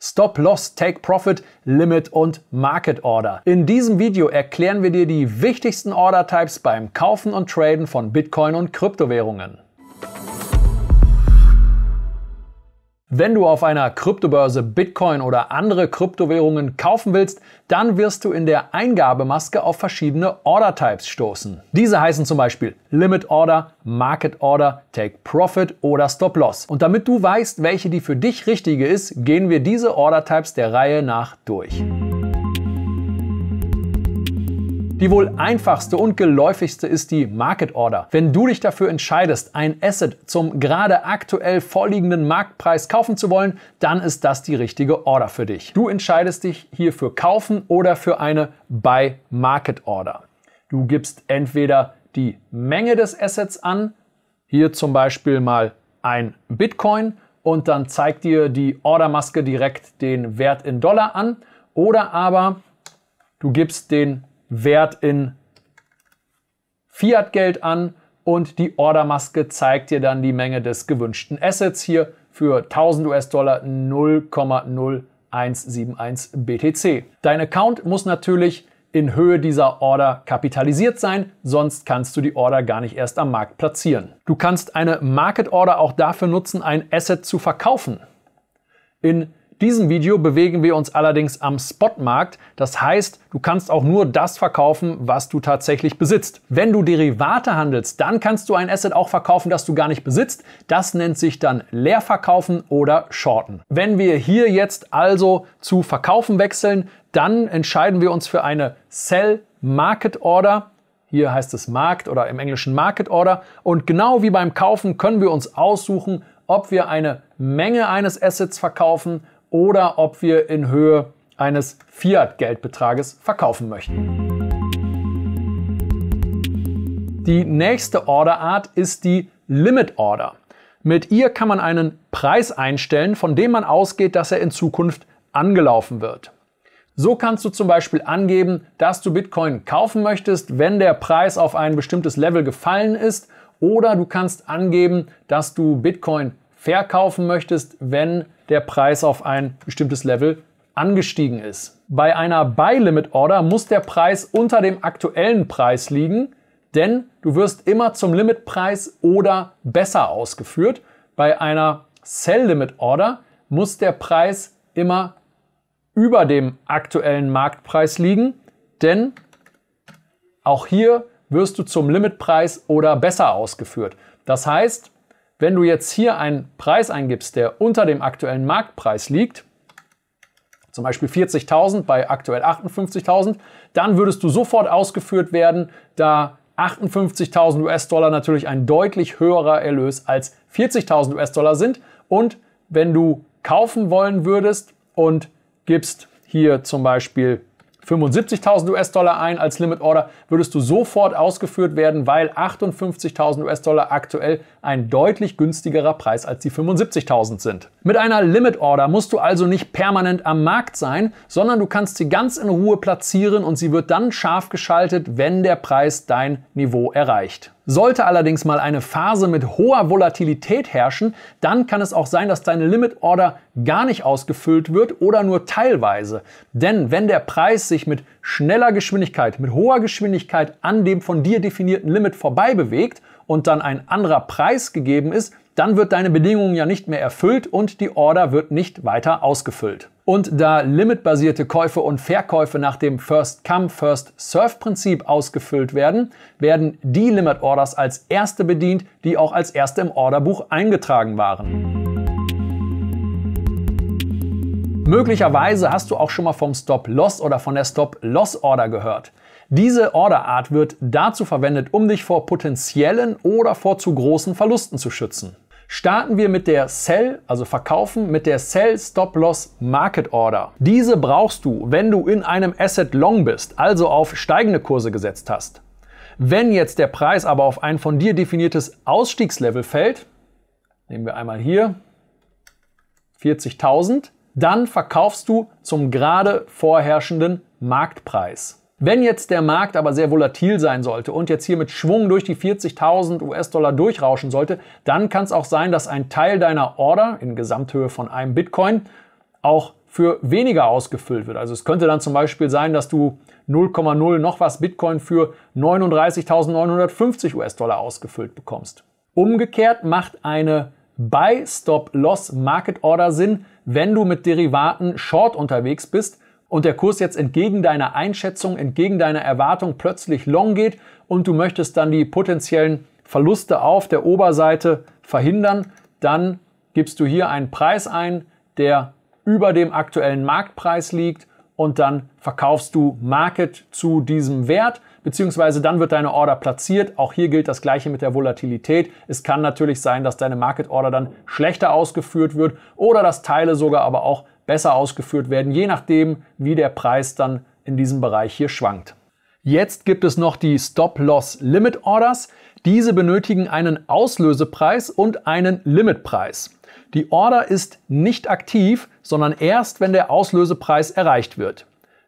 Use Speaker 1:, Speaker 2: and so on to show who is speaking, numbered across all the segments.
Speaker 1: Stop-Loss, Take-Profit, Limit und Market Order. In diesem Video erklären wir dir die wichtigsten Order-Types beim Kaufen und Traden von Bitcoin und Kryptowährungen. Wenn du auf einer Kryptobörse Bitcoin oder andere Kryptowährungen kaufen willst, dann wirst du in der Eingabemaske auf verschiedene Order Types stoßen. Diese heißen zum Beispiel Limit Order, Market Order, Take Profit oder Stop Loss. Und damit du weißt, welche die für dich richtige ist, gehen wir diese Order Types der Reihe nach durch. Die wohl einfachste und geläufigste ist die Market Order. Wenn du dich dafür entscheidest, ein Asset zum gerade aktuell vorliegenden Marktpreis kaufen zu wollen, dann ist das die richtige Order für dich. Du entscheidest dich hier für Kaufen oder für eine Buy Market Order. Du gibst entweder die Menge des Assets an, hier zum Beispiel mal ein Bitcoin und dann zeigt dir die Ordermaske direkt den Wert in Dollar an oder aber du gibst den Wert in Fiat-Geld an und die Ordermaske zeigt dir dann die Menge des gewünschten Assets hier für 1000 US-Dollar 0,0171 BTC. Dein Account muss natürlich in Höhe dieser Order kapitalisiert sein, sonst kannst du die Order gar nicht erst am Markt platzieren. Du kannst eine Market Order auch dafür nutzen, ein Asset zu verkaufen. In diesem Video bewegen wir uns allerdings am Spotmarkt. Das heißt, du kannst auch nur das verkaufen, was du tatsächlich besitzt. Wenn du Derivate handelst, dann kannst du ein Asset auch verkaufen, das du gar nicht besitzt. Das nennt sich dann Leerverkaufen oder Shorten. Wenn wir hier jetzt also zu Verkaufen wechseln, dann entscheiden wir uns für eine Sell Market Order. Hier heißt es Markt oder im Englischen Market Order. Und genau wie beim Kaufen können wir uns aussuchen, ob wir eine Menge eines Assets verkaufen oder ob wir in Höhe eines Fiat-Geldbetrages verkaufen möchten. Die nächste Orderart ist die Limit Order. Mit ihr kann man einen Preis einstellen, von dem man ausgeht, dass er in Zukunft angelaufen wird. So kannst du zum Beispiel angeben, dass du Bitcoin kaufen möchtest, wenn der Preis auf ein bestimmtes Level gefallen ist, oder du kannst angeben, dass du Bitcoin verkaufen möchtest, wenn der Preis auf ein bestimmtes Level angestiegen ist. Bei einer Buy Limit Order muss der Preis unter dem aktuellen Preis liegen, denn du wirst immer zum Limitpreis oder besser ausgeführt. Bei einer Sell Limit Order muss der Preis immer über dem aktuellen Marktpreis liegen, denn auch hier wirst du zum Limitpreis oder besser ausgeführt. Das heißt, wenn du jetzt hier einen Preis eingibst, der unter dem aktuellen Marktpreis liegt, zum Beispiel 40.000 bei aktuell 58.000, dann würdest du sofort ausgeführt werden, da 58.000 US-Dollar natürlich ein deutlich höherer Erlös als 40.000 US-Dollar sind. Und wenn du kaufen wollen würdest und gibst hier zum Beispiel 75.000 US-Dollar ein als Limit Order, würdest du sofort ausgeführt werden, weil 58.000 US-Dollar aktuell ein deutlich günstigerer Preis als die 75.000 sind. Mit einer Limit Order musst du also nicht permanent am Markt sein, sondern du kannst sie ganz in Ruhe platzieren und sie wird dann scharf geschaltet, wenn der Preis dein Niveau erreicht. Sollte allerdings mal eine Phase mit hoher Volatilität herrschen, dann kann es auch sein, dass deine Limit Order gar nicht ausgefüllt wird oder nur teilweise. Denn wenn der Preis sich mit schneller Geschwindigkeit, mit hoher Geschwindigkeit an dem von dir definierten Limit vorbei bewegt, und dann ein anderer Preis gegeben ist, dann wird deine Bedingung ja nicht mehr erfüllt und die Order wird nicht weiter ausgefüllt. Und da limitbasierte Käufe und Verkäufe nach dem First-Come-First-Serve-Prinzip ausgefüllt werden, werden die Limit-Orders als erste bedient, die auch als erste im Orderbuch eingetragen waren. Möglicherweise hast du auch schon mal vom Stop-Loss oder von der Stop-Loss-Order gehört. Diese Orderart wird dazu verwendet, um dich vor potenziellen oder vor zu großen Verlusten zu schützen. Starten wir mit der Sell, also verkaufen, mit der Sell Stop Loss Market Order. Diese brauchst du, wenn du in einem Asset Long bist, also auf steigende Kurse gesetzt hast. Wenn jetzt der Preis aber auf ein von dir definiertes Ausstiegslevel fällt, nehmen wir einmal hier 40.000, dann verkaufst du zum gerade vorherrschenden Marktpreis. Wenn jetzt der Markt aber sehr volatil sein sollte und jetzt hier mit Schwung durch die 40.000 US-Dollar durchrauschen sollte, dann kann es auch sein, dass ein Teil deiner Order in Gesamthöhe von einem Bitcoin auch für weniger ausgefüllt wird. Also es könnte dann zum Beispiel sein, dass du 0,0 noch was Bitcoin für 39.950 US-Dollar ausgefüllt bekommst. Umgekehrt macht eine Buy-Stop-Loss-Market-Order Sinn, wenn du mit Derivaten short unterwegs bist und der Kurs jetzt entgegen deiner Einschätzung, entgegen deiner Erwartung plötzlich long geht und du möchtest dann die potenziellen Verluste auf der Oberseite verhindern, dann gibst du hier einen Preis ein, der über dem aktuellen Marktpreis liegt und dann verkaufst du Market zu diesem Wert, beziehungsweise dann wird deine Order platziert. Auch hier gilt das gleiche mit der Volatilität. Es kann natürlich sein, dass deine Market Order dann schlechter ausgeführt wird oder dass Teile sogar aber auch besser ausgeführt werden, je nachdem, wie der Preis dann in diesem Bereich hier schwankt. Jetzt gibt es noch die Stop-Loss-Limit-Orders. Diese benötigen einen Auslösepreis und einen Limitpreis. Die Order ist nicht aktiv, sondern erst, wenn der Auslösepreis erreicht wird.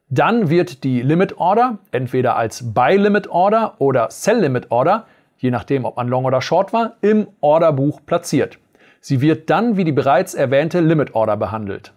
Speaker 1: Dann wird die Limit Order entweder als Buy Limit Order oder Sell Limit Order, je nachdem, ob man Long oder Short war, im Orderbuch platziert. Sie wird dann wie die bereits erwähnte Limit Order behandelt.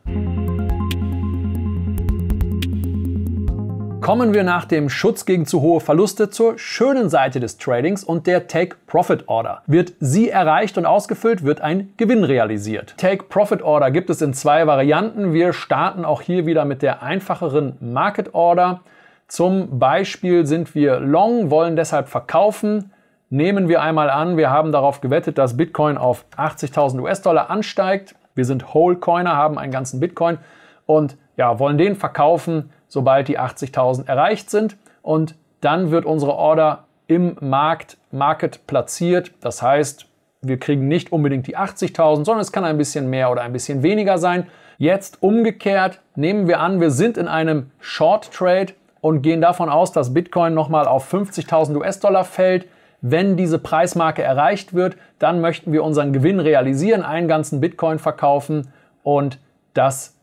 Speaker 1: Kommen wir nach dem Schutz gegen zu hohe Verluste zur schönen Seite des Tradings und der Take-Profit-Order. Wird sie erreicht und ausgefüllt, wird ein Gewinn realisiert. Take-Profit-Order gibt es in zwei Varianten. Wir starten auch hier wieder mit der einfacheren Market-Order. Zum Beispiel sind wir long, wollen deshalb verkaufen. Nehmen wir einmal an, wir haben darauf gewettet, dass Bitcoin auf 80.000 US-Dollar ansteigt. Wir sind Wholecoiner, haben einen ganzen Bitcoin und ja, wollen den verkaufen, sobald die 80.000 erreicht sind. Und dann wird unsere Order im Markt, Market platziert. Das heißt, wir kriegen nicht unbedingt die 80.000, sondern es kann ein bisschen mehr oder ein bisschen weniger sein. Jetzt umgekehrt nehmen wir an, wir sind in einem Short Trade und gehen davon aus, dass Bitcoin nochmal auf 50.000 US-Dollar fällt wenn diese Preismarke erreicht wird, dann möchten wir unseren Gewinn realisieren, einen ganzen Bitcoin verkaufen und das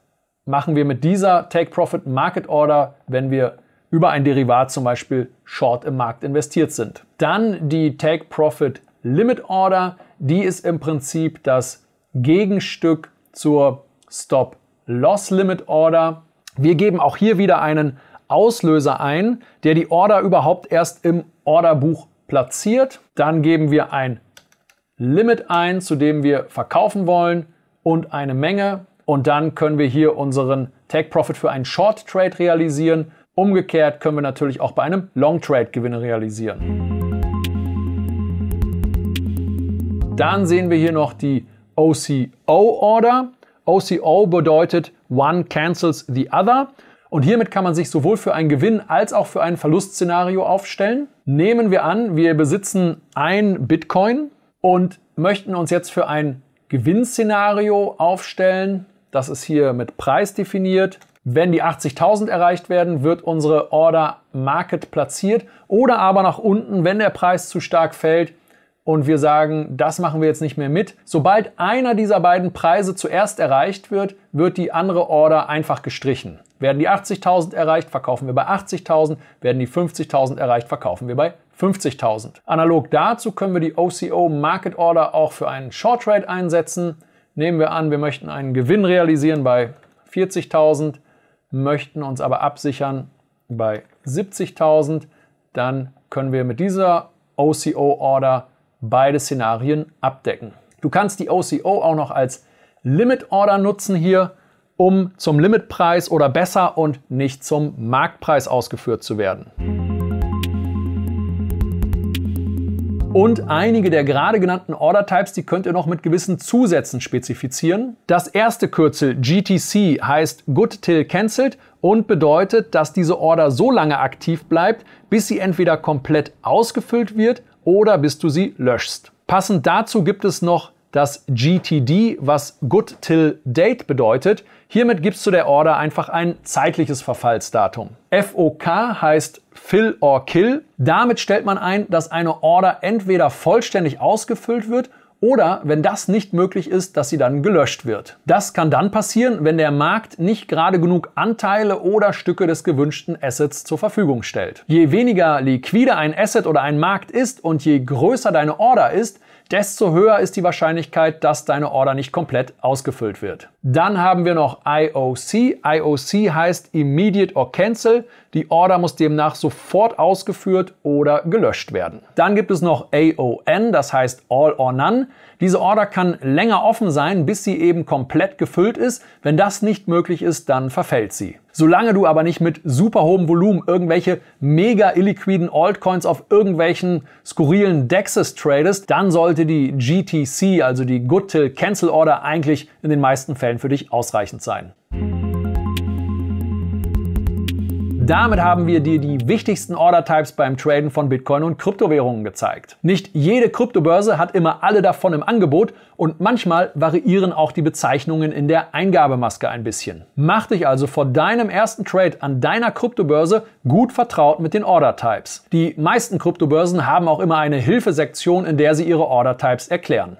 Speaker 1: machen wir mit dieser Take-Profit Market Order, wenn wir über ein Derivat zum Beispiel short im Markt investiert sind. Dann die Take-Profit Limit Order, die ist im Prinzip das Gegenstück zur Stop-Loss Limit Order. Wir geben auch hier wieder einen Auslöser ein, der die Order überhaupt erst im Orderbuch platziert. Dann geben wir ein Limit ein, zu dem wir verkaufen wollen und eine Menge. Und dann können wir hier unseren Take Profit für einen Short Trade realisieren. Umgekehrt können wir natürlich auch bei einem Long Trade Gewinne realisieren. Dann sehen wir hier noch die OCO Order. OCO bedeutet One Cancels the Other. Und hiermit kann man sich sowohl für einen Gewinn als auch für ein Verlustszenario aufstellen. Nehmen wir an, wir besitzen ein Bitcoin und möchten uns jetzt für ein Gewinnszenario aufstellen. Das ist hier mit Preis definiert. Wenn die 80.000 erreicht werden, wird unsere Order Market platziert oder aber nach unten, wenn der Preis zu stark fällt, und wir sagen, das machen wir jetzt nicht mehr mit. Sobald einer dieser beiden Preise zuerst erreicht wird, wird die andere Order einfach gestrichen. Werden die 80.000 erreicht, verkaufen wir bei 80.000, werden die 50.000 erreicht, verkaufen wir bei 50.000. Analog dazu können wir die OCO Market Order auch für einen Short Trade einsetzen. Nehmen wir an, wir möchten einen Gewinn realisieren bei 40.000, möchten uns aber absichern bei 70.000, dann können wir mit dieser OCO Order beide Szenarien abdecken. Du kannst die OCO auch noch als Limit Order nutzen hier, um zum Limitpreis oder besser und nicht zum Marktpreis ausgeführt zu werden. Und einige der gerade genannten Order Types, die könnt ihr noch mit gewissen Zusätzen spezifizieren. Das erste Kürzel GTC heißt Good Till Cancelled und bedeutet, dass diese Order so lange aktiv bleibt, bis sie entweder komplett ausgefüllt wird oder bis du sie löschst. Passend dazu gibt es noch das GTD, was Good Till Date bedeutet. Hiermit gibst du der Order einfach ein zeitliches Verfallsdatum. FOK heißt Fill or Kill. Damit stellt man ein, dass eine Order entweder vollständig ausgefüllt wird oder wenn das nicht möglich ist, dass sie dann gelöscht wird. Das kann dann passieren, wenn der Markt nicht gerade genug Anteile oder Stücke des gewünschten Assets zur Verfügung stellt. Je weniger liquide ein Asset oder ein Markt ist und je größer deine Order ist, desto höher ist die Wahrscheinlichkeit, dass deine Order nicht komplett ausgefüllt wird. Dann haben wir noch IOC. IOC heißt Immediate or Cancel. Die Order muss demnach sofort ausgeführt oder gelöscht werden. Dann gibt es noch AON, das heißt All or None. Diese Order kann länger offen sein, bis sie eben komplett gefüllt ist. Wenn das nicht möglich ist, dann verfällt sie. Solange du aber nicht mit super hohem Volumen irgendwelche mega illiquiden Altcoins auf irgendwelchen skurrilen Dexes tradest, dann sollte die GTC, also die Good Till Cancel Order, eigentlich in den meisten Fällen für dich ausreichend sein. damit haben wir dir die wichtigsten Order-Types beim Traden von Bitcoin und Kryptowährungen gezeigt. Nicht jede Kryptobörse hat immer alle davon im Angebot und manchmal variieren auch die Bezeichnungen in der Eingabemaske ein bisschen. Mach dich also vor deinem ersten Trade an deiner Kryptobörse gut vertraut mit den Order-Types. Die meisten Kryptobörsen haben auch immer eine Hilfesektion, in der sie ihre Order-Types erklären.